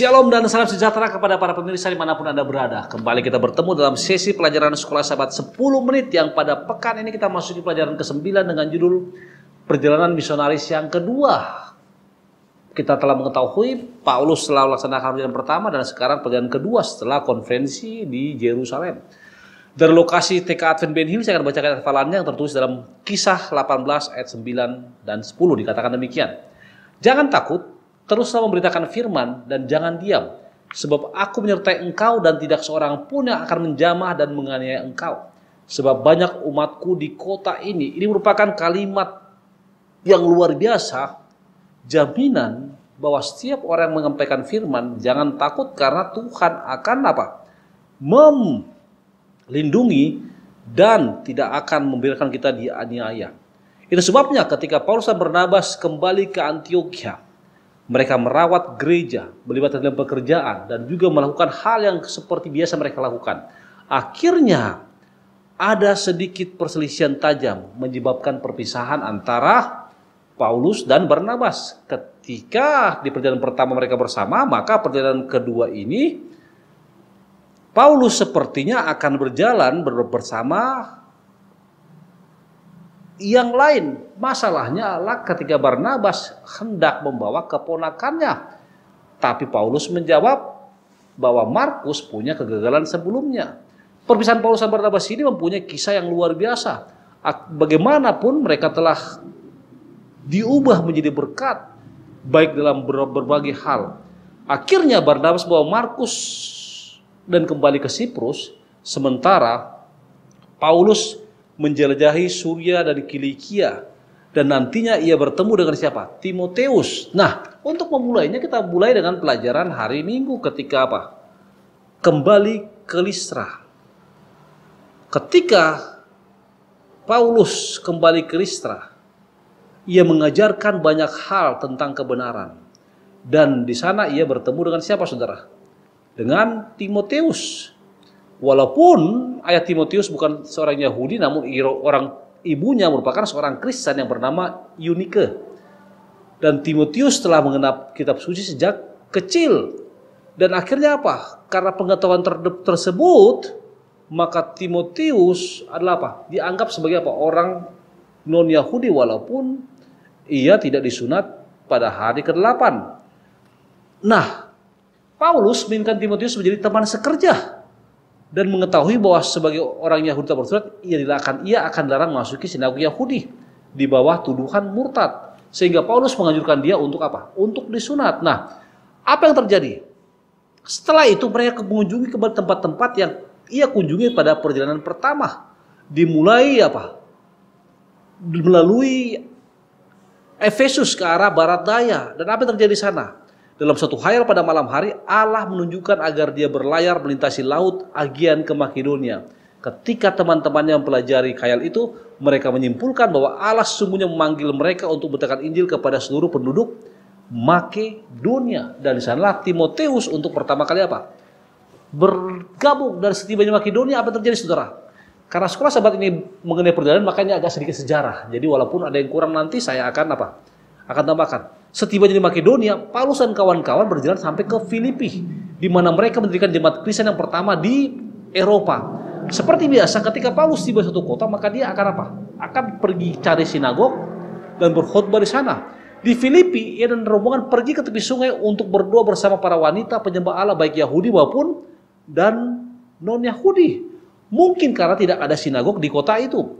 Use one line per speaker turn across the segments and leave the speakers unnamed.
Shalom dan salam sejahtera kepada para pemirsa dimanapun Anda berada. Kembali kita bertemu dalam sesi pelajaran sekolah sahabat 10 menit yang pada pekan ini kita masuki pelajaran ke-9 dengan judul Perjalanan Misionaris yang kedua. Kita telah mengetahui Paulus telah melaksanakan perjalanan pertama dan sekarang perjalanan kedua setelah konferensi di Yerusalem. Dari lokasi TK Advent Ben Hill, saya akan bacakan hafalannya yang tertulis dalam kisah 18 ayat 9 dan 10 dikatakan demikian. Jangan takut, Teruslah memberitakan firman dan jangan diam, sebab aku menyertai engkau dan tidak seorang pun yang akan menjamah dan menganiaya engkau. Sebab banyak umatku di kota ini, ini merupakan kalimat yang luar biasa, jaminan bahwa setiap orang yang menyampaikan firman, jangan takut karena Tuhan akan apa? Melindungi dan tidak akan membiarkan kita dianiaya. Itu sebabnya ketika Paulus dan Bernabas kembali ke Antioquia, mereka merawat gereja, berlibat dalam pekerjaan, dan juga melakukan hal yang seperti biasa mereka lakukan. Akhirnya, ada sedikit perselisihan tajam menyebabkan perpisahan antara Paulus dan Barnabas. Ketika di perjalanan pertama mereka bersama, maka perjalanan kedua ini Paulus sepertinya akan berjalan bersama yang lain. Masalahnya adalah ketika Barnabas hendak membawa keponakannya. Tapi Paulus menjawab bahwa Markus punya kegagalan sebelumnya. Perpisahan Paulus dan Barnabas ini mempunyai kisah yang luar biasa. Bagaimanapun mereka telah diubah menjadi berkat baik dalam berbagai hal. Akhirnya Barnabas bawa Markus dan kembali ke Siprus, sementara Paulus menjelajahi Surya dari Kilikia dan nantinya ia bertemu dengan siapa? Timoteus. Nah, untuk memulainya kita mulai dengan pelajaran hari Minggu ketika apa? Kembali ke Listra. Ketika Paulus kembali ke Listra, ia mengajarkan banyak hal tentang kebenaran. Dan di sana ia bertemu dengan siapa saudara? Dengan Timoteus. Walaupun ayah Timotius bukan seorang Yahudi, namun orang ibunya merupakan seorang Kristen yang bernama Eunike. Dan Timotius telah mengenap kitab suci sejak kecil. Dan akhirnya apa? Karena pengetahuan ter tersebut, maka Timotius adalah apa? Dianggap sebagai apa? Orang non-Yahudi walaupun ia tidak disunat pada hari ke-8. Nah, Paulus menginginkan Timotius menjadi teman sekerja dan mengetahui bahwa sebagai orang Yahudi tak bersurat, ia tidak akan ia akan larang masuki sinagoga Yahudi di bawah tuduhan murtad. Sehingga Paulus menganjurkan dia untuk apa? Untuk disunat. Nah, apa yang terjadi? Setelah itu mereka mengunjungi kembali tempat-tempat yang ia kunjungi pada perjalanan pertama. Dimulai apa? Melalui Efesus ke arah barat daya. Dan apa yang terjadi di sana? Dalam satu hayal pada malam hari, Allah menunjukkan agar dia berlayar melintasi laut Agian ke Makedonia. Ketika teman-temannya mempelajari khayal itu, mereka menyimpulkan bahwa Allah sesungguhnya memanggil mereka untuk beritakan Injil kepada seluruh penduduk Makedonia. Dan di sanalah Timoteus untuk pertama kali apa? Bergabung dari setibanya Makedonia, apa terjadi saudara? Karena sekolah sahabat ini mengenai perjalanan, makanya agak sedikit sejarah. Jadi walaupun ada yang kurang nanti, saya akan apa? Akan tambahkan. Setiba di Makedonia, Paulus dan kawan-kawan berjalan sampai ke Filipi, di mana mereka mendirikan jemaat Kristen yang pertama di Eropa. Seperti biasa, ketika Paulus tiba di satu kota, maka dia akan apa? Akan pergi cari sinagog dan berkhutbah di sana. Di Filipi, ia dan rombongan pergi ke tepi sungai untuk berdoa bersama para wanita penyembah Allah baik Yahudi maupun dan non-Yahudi. Mungkin karena tidak ada sinagog di kota itu.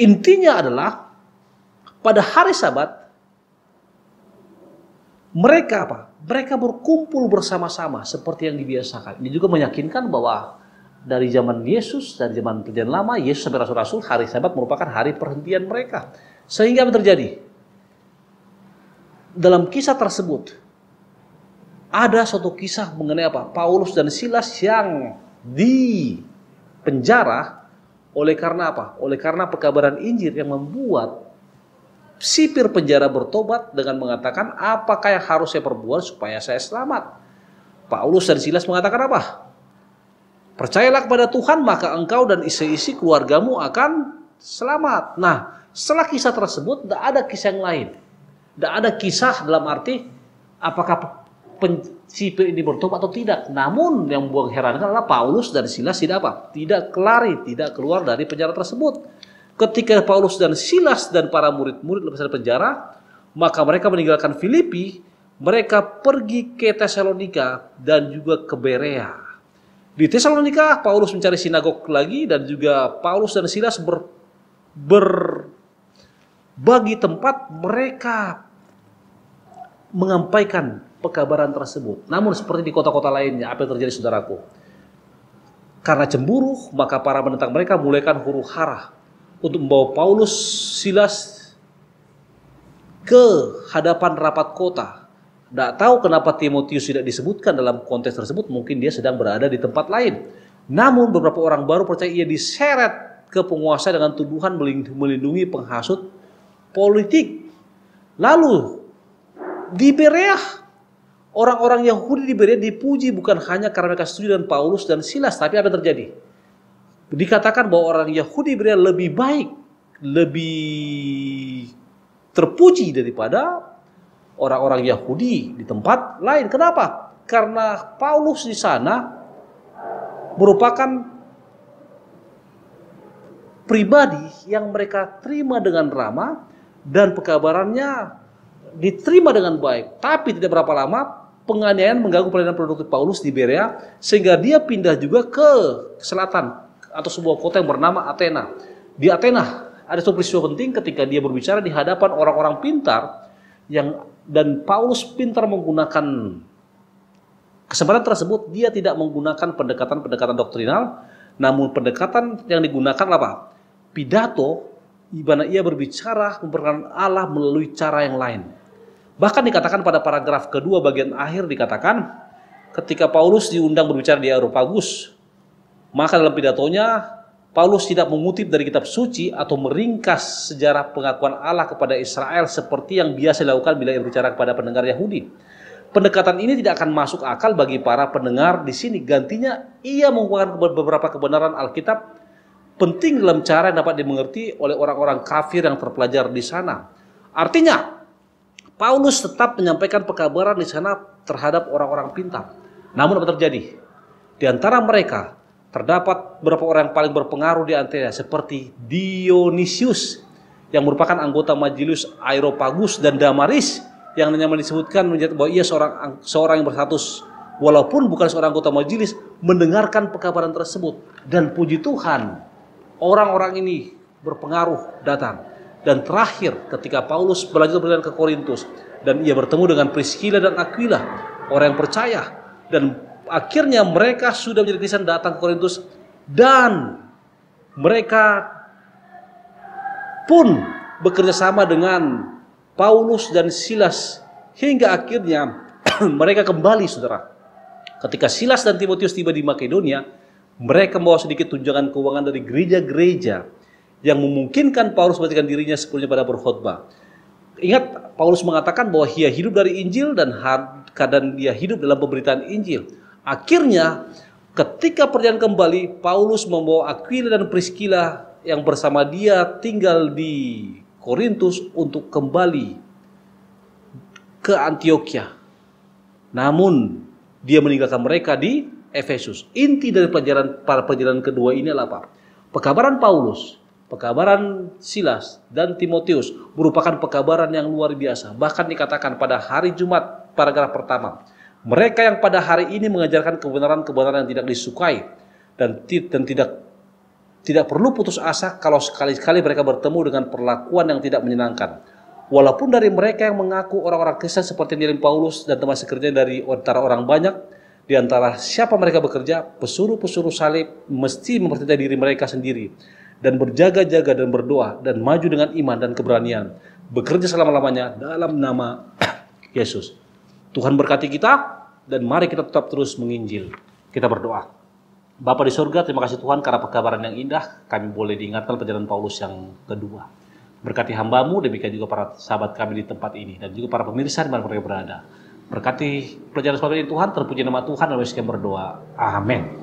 Intinya adalah pada hari Sabat mereka apa? Mereka berkumpul bersama-sama seperti yang dibiasakan. Ini juga meyakinkan bahwa dari zaman Yesus, dan zaman perjanjian lama, Yesus sampai Rasul-Rasul, hari sabat merupakan hari perhentian mereka. Sehingga terjadi? Dalam kisah tersebut, ada suatu kisah mengenai apa? Paulus dan Silas yang di penjara oleh karena apa? Oleh karena pekabaran Injil yang membuat sipir penjara bertobat dengan mengatakan apakah yang harus saya perbuat supaya saya selamat. Paulus dan Silas mengatakan apa? Percayalah kepada Tuhan maka engkau dan isi-isi keluargamu akan selamat. Nah, setelah kisah tersebut tidak ada kisah yang lain. Tidak ada kisah dalam arti apakah sipir ini bertobat atau tidak. Namun yang buang heran adalah Paulus dan Silas tidak apa? Tidak kelari, tidak keluar dari penjara tersebut. Ketika Paulus dan Silas dan para murid-murid lepas dari penjara, maka mereka meninggalkan Filipi, mereka pergi ke Tesalonika dan juga ke Berea. Di Tesalonika, Paulus mencari sinagog lagi dan juga Paulus dan Silas ber, berbagi tempat mereka mengampaikan pekabaran tersebut. Namun seperti di kota-kota lainnya, apa yang terjadi saudaraku? Karena cemburu, maka para menentang mereka mulaikan huru hara untuk membawa Paulus Silas ke hadapan rapat kota. Tidak tahu kenapa Timotius tidak disebutkan dalam konteks tersebut, mungkin dia sedang berada di tempat lain. Namun beberapa orang baru percaya ia diseret ke penguasa dengan tuduhan melindungi penghasut politik. Lalu di Berea, orang-orang Yahudi di Berea dipuji bukan hanya karena mereka setuju dengan Paulus dan Silas, tapi apa yang terjadi? dikatakan bahwa orang Yahudi beria lebih baik, lebih terpuji daripada orang-orang Yahudi di tempat lain. Kenapa? Karena Paulus di sana merupakan pribadi yang mereka terima dengan ramah dan pekabarannya diterima dengan baik. Tapi tidak berapa lama penganiayaan mengganggu pelayanan produktif Paulus di Berea sehingga dia pindah juga ke selatan atau sebuah kota yang bernama Athena. Di Athena ada sebuah peristiwa penting ketika dia berbicara di hadapan orang-orang pintar yang dan Paulus pintar menggunakan kesempatan tersebut dia tidak menggunakan pendekatan-pendekatan doktrinal namun pendekatan yang digunakan apa? Pidato di ia berbicara memperkenalkan Allah melalui cara yang lain. Bahkan dikatakan pada paragraf kedua bagian akhir dikatakan ketika Paulus diundang berbicara di Areopagus, maka dalam pidatonya, Paulus tidak mengutip dari kitab suci atau meringkas sejarah pengakuan Allah kepada Israel seperti yang biasa dilakukan bila ia berbicara kepada pendengar Yahudi. Pendekatan ini tidak akan masuk akal bagi para pendengar di sini. Gantinya, ia mengungkapkan beberapa kebenaran Alkitab penting dalam cara yang dapat dimengerti oleh orang-orang kafir yang terpelajar di sana. Artinya, Paulus tetap menyampaikan pekabaran di sana terhadap orang-orang pintar. Namun apa terjadi? Di antara mereka Terdapat beberapa orang yang paling berpengaruh di antaranya seperti Dionysius yang merupakan anggota majelis Aeropagus dan Damaris yang namanya disebutkan menjadi bahwa ia seorang seorang yang berstatus walaupun bukan seorang anggota majelis mendengarkan pekabaran tersebut dan puji Tuhan orang-orang ini berpengaruh datang dan terakhir ketika Paulus berlanjut berjalan ke Korintus dan ia bertemu dengan Priscilla dan Aquila orang yang percaya dan akhirnya mereka sudah menjadi Kristen datang ke Korintus dan mereka pun bekerja sama dengan Paulus dan Silas hingga akhirnya mereka kembali saudara. Ketika Silas dan Timotius tiba di Makedonia, mereka membawa sedikit tunjangan keuangan dari gereja-gereja yang memungkinkan Paulus memberikan dirinya sepenuhnya pada berkhotbah. Ingat Paulus mengatakan bahwa ia hidup dari Injil dan kadang dia hidup dalam pemberitaan Injil. Akhirnya ketika perjalanan kembali Paulus membawa Aquila dan Priscilla yang bersama dia tinggal di Korintus untuk kembali ke Antioquia. Namun dia meninggalkan mereka di Efesus. Inti dari pelajaran para perjalanan kedua ini adalah apa? Pekabaran Paulus, pekabaran Silas dan Timotius merupakan pekabaran yang luar biasa. Bahkan dikatakan pada hari Jumat paragraf pertama, mereka yang pada hari ini mengajarkan kebenaran-kebenaran yang tidak disukai dan, dan tidak tidak perlu putus asa kalau sekali-kali mereka bertemu dengan perlakuan yang tidak menyenangkan. Walaupun dari mereka yang mengaku orang-orang Kristen seperti Nilim Paulus dan teman sekerjanya dari antara orang banyak, di antara siapa mereka bekerja, pesuruh-pesuruh salib mesti mempercayai diri mereka sendiri dan berjaga-jaga dan berdoa dan maju dengan iman dan keberanian. Bekerja selama-lamanya dalam nama Yesus. Tuhan berkati kita dan mari kita tetap terus menginjil. Kita berdoa. Bapak di surga, terima kasih Tuhan karena pekabaran yang indah. Kami boleh diingatkan perjalanan Paulus yang kedua. Berkati hambamu, demikian juga para sahabat kami di tempat ini. Dan juga para pemirsa di mana mereka berada. Berkati perjalanan sahabat ini Tuhan, terpuji nama Tuhan, dan kami berdoa. Amin.